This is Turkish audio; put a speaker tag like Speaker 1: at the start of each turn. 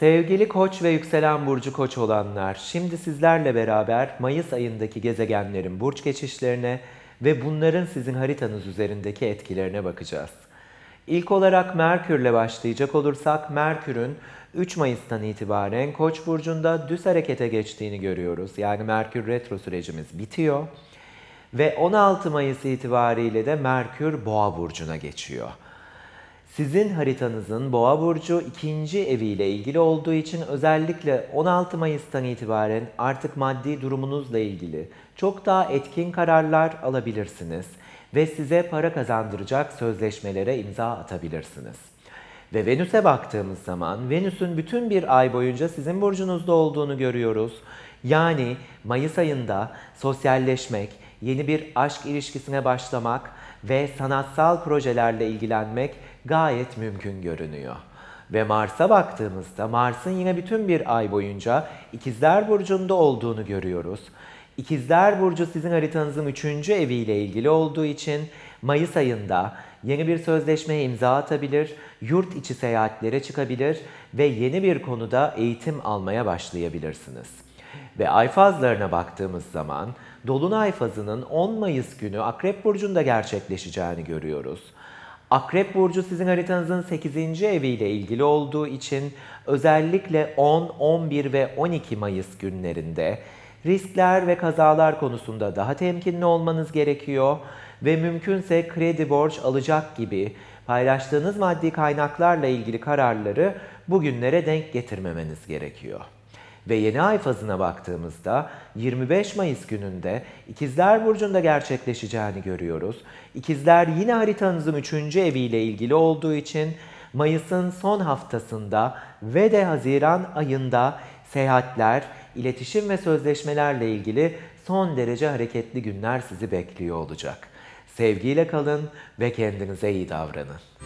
Speaker 1: Sevgili Koç ve yükselen burcu Koç olanlar, şimdi sizlerle beraber Mayıs ayındaki gezegenlerin burç geçişlerine ve bunların sizin haritanız üzerindeki etkilerine bakacağız. İlk olarak Merkür'le başlayacak olursak Merkür'ün 3 Mayıs'tan itibaren Koç burcunda düz harekete geçtiğini görüyoruz. Yani Merkür retro sürecimiz bitiyor ve 16 Mayıs itibariyle de Merkür Boğa burcuna geçiyor. Sizin haritanızın Boğa burcu ikinci eviyle ilgili olduğu için özellikle 16 Mayıs'tan itibaren artık maddi durumunuzla ilgili çok daha etkin kararlar alabilirsiniz ve size para kazandıracak sözleşmelere imza atabilirsiniz. Ve Venüs'e baktığımız zaman Venüs'ün bütün bir ay boyunca sizin burcunuzda olduğunu görüyoruz. Yani Mayıs ayında sosyalleşmek, yeni bir aşk ilişkisine başlamak ve sanatsal projelerle ilgilenmek gayet mümkün görünüyor. Ve Mars'a baktığımızda Mars'ın yine bütün bir ay boyunca İkizler Burcu'nda olduğunu görüyoruz. İkizler Burcu sizin haritanızın 3. eviyle ilgili olduğu için Mayıs ayında yeni bir sözleşmeye imza atabilir, yurt içi seyahatlere çıkabilir ve yeni bir konuda eğitim almaya başlayabilirsiniz. Ve ay fazlarına baktığımız zaman Dolunay fazının 10 Mayıs günü Akrep Burcu'nda gerçekleşeceğini görüyoruz. Akrep Burcu sizin haritanızın 8. eviyle ilgili olduğu için özellikle 10, 11 ve 12 Mayıs günlerinde riskler ve kazalar konusunda daha temkinli olmanız gerekiyor ve mümkünse kredi borç alacak gibi paylaştığınız maddi kaynaklarla ilgili kararları bugünlere denk getirmemeniz gerekiyor ve yeni ay fazına baktığımızda 25 Mayıs gününde İkizler Burcu'nda gerçekleşeceğini görüyoruz. İkizler yine haritanızın 3. eviyle ilgili olduğu için Mayıs'ın son haftasında ve de Haziran ayında seyahatler, iletişim ve sözleşmelerle ilgili son derece hareketli günler sizi bekliyor olacak. Sevgiyle kalın ve kendinize iyi davranın.